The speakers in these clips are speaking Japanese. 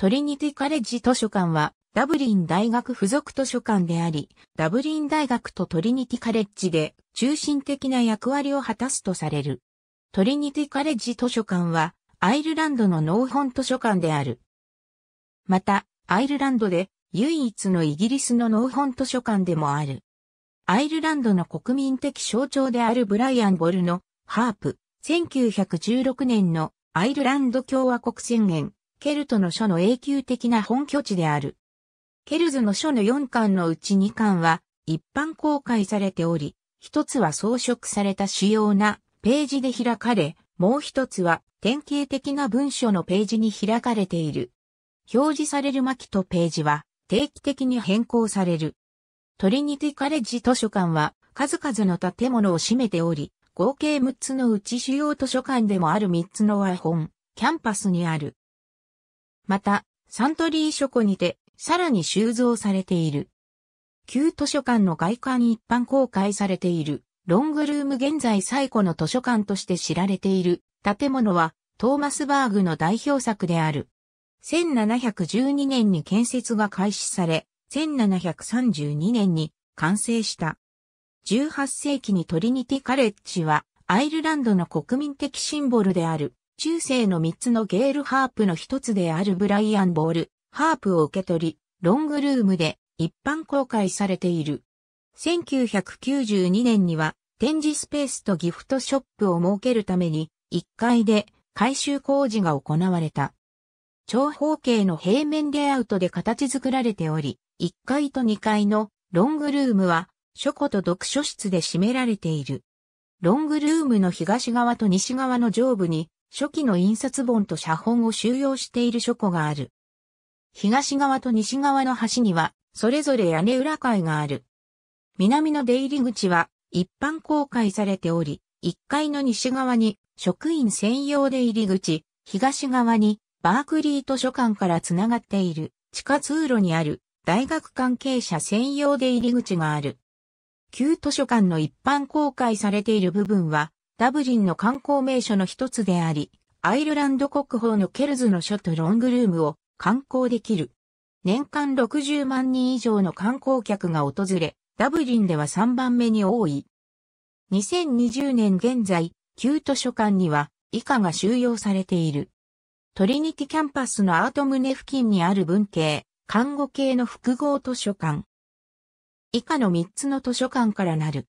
トリニティカレッジ図書館は、ダブリン大学附属図書館であり、ダブリン大学とトリニティカレッジで中心的な役割を果たすとされる。トリニティカレッジ図書館は、アイルランドの農本図書館である。また、アイルランドで唯一のイギリスの農本図書館でもある。アイルランドの国民的象徴であるブライアン・ボルのハープ、1916年のアイルランド共和国宣言、ケルトの書の永久的な本拠地である。ケルズの書の4巻のうち2巻は一般公開されており、一つは装飾された主要なページで開かれ、もう一つは典型的な文書のページに開かれている。表示される巻とページは定期的に変更される。トリニティカレッジ図書館は数々の建物を占めており、合計6つのうち主要図書館でもある3つの和本、キャンパスにある。また、サントリー書庫にて、さらに収蔵されている。旧図書館の外観に一般公開されている、ロングルーム現在最古の図書館として知られている建物は、トーマスバーグの代表作である。1712年に建設が開始され、1732年に完成した。18世紀にトリニティカレッジはアイルランドの国民的シンボルである中世の3つのゲールハープの一つであるブライアン・ボール、ハープを受け取り、ロングルームで一般公開されている。1992年には展示スペースとギフトショップを設けるために1階で改修工事が行われた。長方形の平面レイアウトで形作られており、1階と2階のロングルームは書庫と読書室で占められている。ロングルームの東側と西側の上部に初期の印刷本と写本を収容している書庫がある。東側と西側の端には、それぞれ屋根裏階がある。南の出入り口は、一般公開されており、1階の西側に、職員専用出入り口、東側に、バークリー図書館からつながっている、地下通路にある、大学関係者専用出入り口がある。旧図書館の一般公開されている部分は、ダブリンの観光名所の一つであり、アイルランド国宝のケルズの書とロングルームを観光できる。年間60万人以上の観光客が訪れ、ダブリンでは3番目に多い。2020年現在、旧図書館には以下が収容されている。トリニティキャンパスのアート棟付近にある文系、看護系の複合図書館。以下の3つの図書館からなる。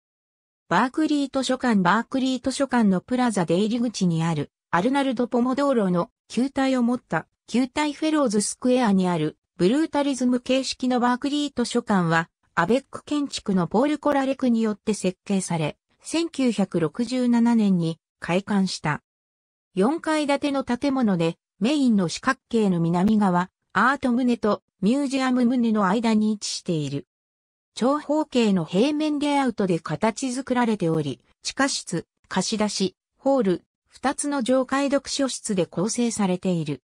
バークリー図書館バークリー図書館のプラザ出入り口にあるアルナルド・ポモ道路の球体を持った球体フェローズスクエアにあるブルータリズム形式のバークリー図書館はアベック建築のポール・コラレクによって設計され1967年に開館した。4階建ての建物でメインの四角形の南側アート棟とミュージアム棟の間に位置している。長方形の平面レイアウトで形作られており、地下室、貸し出し、ホール、二つの上階読書室で構成されている。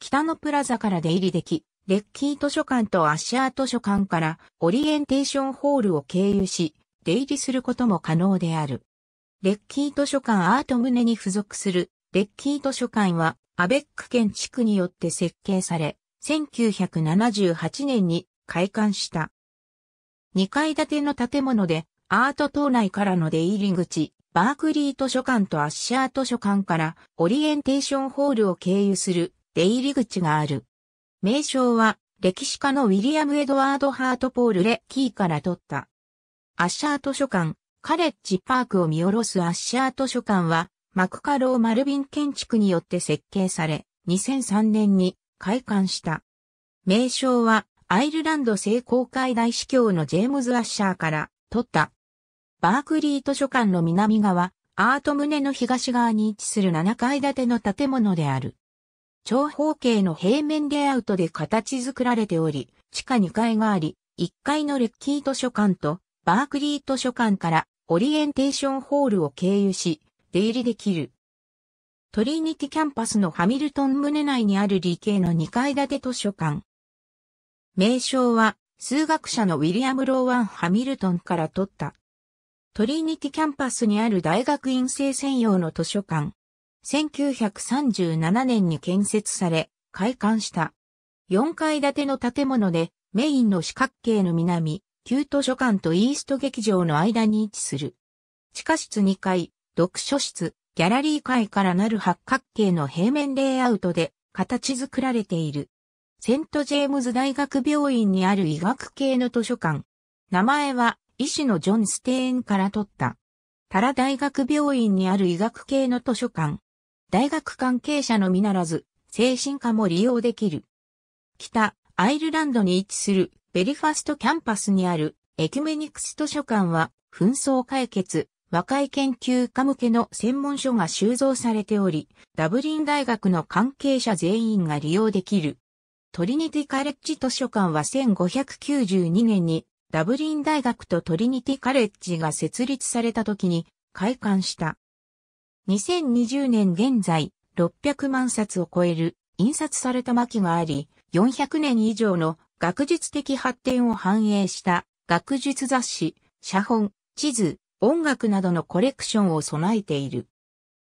北のプラザから出入りでき、レッキー図書館とアッシャー図書館からオリエンテーションホールを経由し、出入りすることも可能である。レッキー図書館アート胸に付属するレッキー図書館はアベック県地区によって設計され、1978年に開館した。2階建ての建物で、アート島内からの出入り口、バークリー図書館とアッシャー図書館からオリエンテーションホールを経由する出入り口がある。名称は歴史家のウィリアム・エドワード・ハートポール・レ・キーから取った。アッシャー図書館、カレッジ・パークを見下ろすアッシャー図書館は、マクカロー・マルビン建築によって設計され、2003年に開館した。名称はアイルランド聖公会大司教のジェームズ・アッシャーから取った。バークリー図書館の南側、アート棟の東側に位置する7階建ての建物である。長方形の平面レイアウトで形作られており、地下2階があり、1階のレッキー図書館とバークリー図書館からオリエンテーションホールを経由し、出入りできる。トリニティキャンパスのハミルトン棟内にある理系の2階建て図書館、名称は数学者のウィリアム・ローワン・ハミルトンから取った。トリニティキャンパスにある大学院生専用の図書館。1937年に建設され、開館した。4階建ての建物で、メインの四角形の南、旧図書館とイースト劇場の間に位置する。地下室2階、読書室、ギャラリー階からなる八角形の平面レイアウトで、形作られている。セント・ジェームズ大学病院にある医学系の図書館。名前は医師のジョン・ステーンから取った。タラ大学病院にある医学系の図書館。大学関係者のみならず、精神科も利用できる。北、アイルランドに位置するベリファストキャンパスにあるエキュメニクス図書館は、紛争解決、和解研究家向けの専門書が収蔵されており、ダブリン大学の関係者全員が利用できる。トリニティカレッジ図書館は1592年にダブリン大学とトリニティカレッジが設立された時に開館した。2020年現在600万冊を超える印刷された巻があり、400年以上の学術的発展を反映した学術雑誌、写本、地図、音楽などのコレクションを備えている。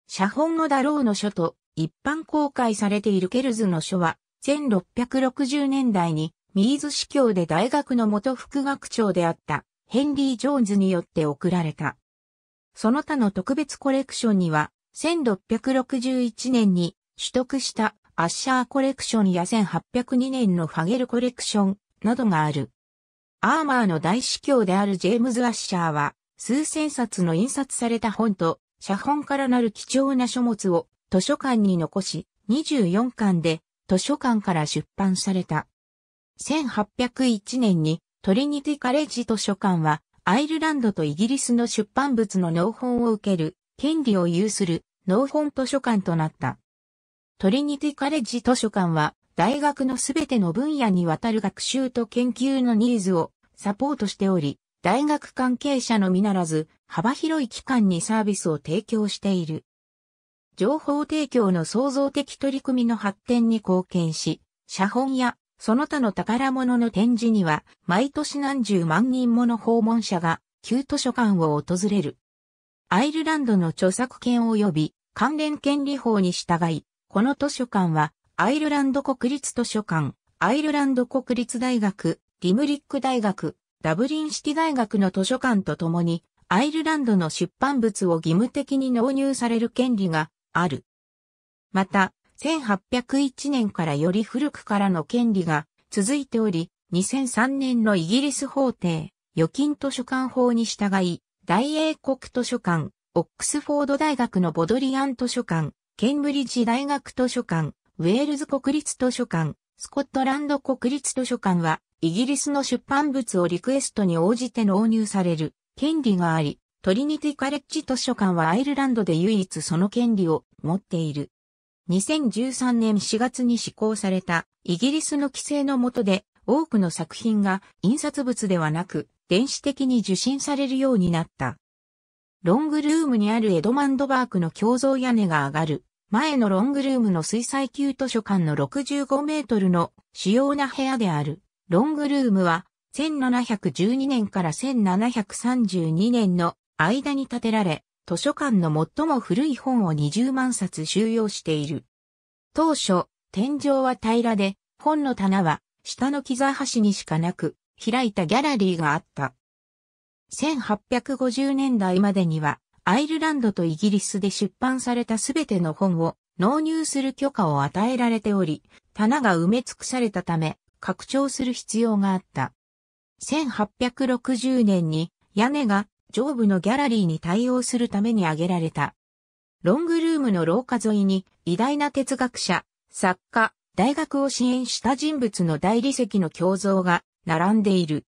写本のだろうの書と一般公開されているケルズの書は1660年代にミーズ司教で大学の元副学長であったヘンリー・ジョーンズによって贈られた。その他の特別コレクションには、1661年に取得したアッシャーコレクションや1802年のファゲルコレクションなどがある。アーマーの大司教であるジェームズ・アッシャーは、数千冊の印刷された本と写本からなる貴重な書物を図書館に残し、24巻で図書館から出版された。1801年にトリニティカレッジ図書館はアイルランドとイギリスの出版物の納本を受ける権利を有する納本図書館となった。トリニティカレッジ図書館は大学のすべての分野にわたる学習と研究のニーズをサポートしており、大学関係者のみならず幅広い機関にサービスを提供している。情報提供の創造的取り組みの発展に貢献し、写本やその他の宝物の展示には、毎年何十万人もの訪問者が旧図書館を訪れる。アイルランドの著作権及び関連権利法に従い、この図書館はアイルランド国立図書館、アイルランド国立大学、リムリック大学、ダブリンシティ大学の図書館とともに、アイルランドの出版物を義務的に納入される権利がある。また、1801年からより古くからの権利が続いており、2003年のイギリス法廷、預金図書館法に従い、大英国図書館、オックスフォード大学のボドリアン図書館、ケンブリッジ大学図書館、ウェールズ国立図書館、スコットランド国立図書館は、イギリスの出版物をリクエストに応じて納入される権利があり、トリニティカレッジ図書館はアイルランドで唯一その権利を持っている。2013年4月に施行されたイギリスの規制の下で多くの作品が印刷物ではなく電子的に受信されるようになった。ロングルームにあるエドマンドバークの共造屋根が上がる前のロングルームの水彩級図書館の65メートルの主要な部屋であるロングルームは1712年から1732年の間に建てられ、図書館の最も古い本を20万冊収容している。当初、天井は平らで、本の棚は下の木座端にしかなく、開いたギャラリーがあった。1850年代までには、アイルランドとイギリスで出版されたすべての本を納入する許可を与えられており、棚が埋め尽くされたため、拡張する必要があった。1860年に屋根が上部のギャラリーに対応するために挙げられた。ロングルームの廊下沿いに偉大な哲学者、作家、大学を支援した人物の大理石の胸像が並んでいる。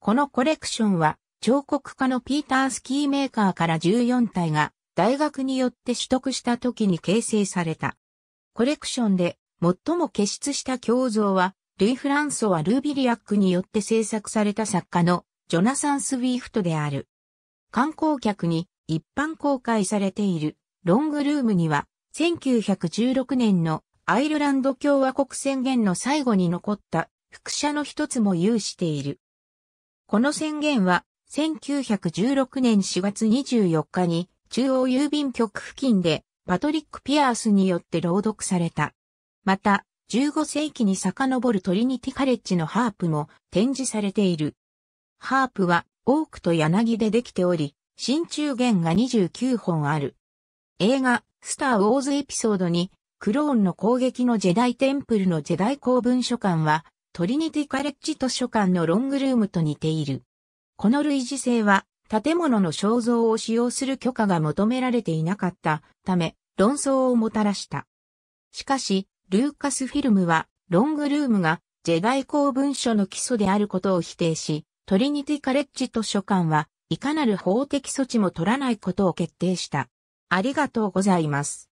このコレクションは彫刻家のピーター・スキーメーカーから14体が大学によって取得した時に形成された。コレクションで最も傑出した胸像はルイ・フランソワ・ルービリアックによって制作された作家のジョナサン・スウィーフトである。観光客に一般公開されているロングルームには1916年のアイルランド共和国宣言の最後に残った副社の一つも有している。この宣言は1916年4月24日に中央郵便局付近でパトリック・ピアースによって朗読された。また、15世紀に遡るトリニティカレッジのハープも展示されている。ハープは多くと柳でできており、真鍮弦が29本ある。映画、スター・ウォーズエピソードに、クローンの攻撃のジェダイ・テンプルのジェダイ公文書館は、トリニティ・カレッジ図書館のロングルームと似ている。この類似性は、建物の肖像を使用する許可が求められていなかったため、論争をもたらした。しかし、ルーカスフィルムは、ロングルームが、ジェダイ公文書の基礎であることを否定し、トリニティカレッジ図書館は、いかなる法的措置も取らないことを決定した。ありがとうございます。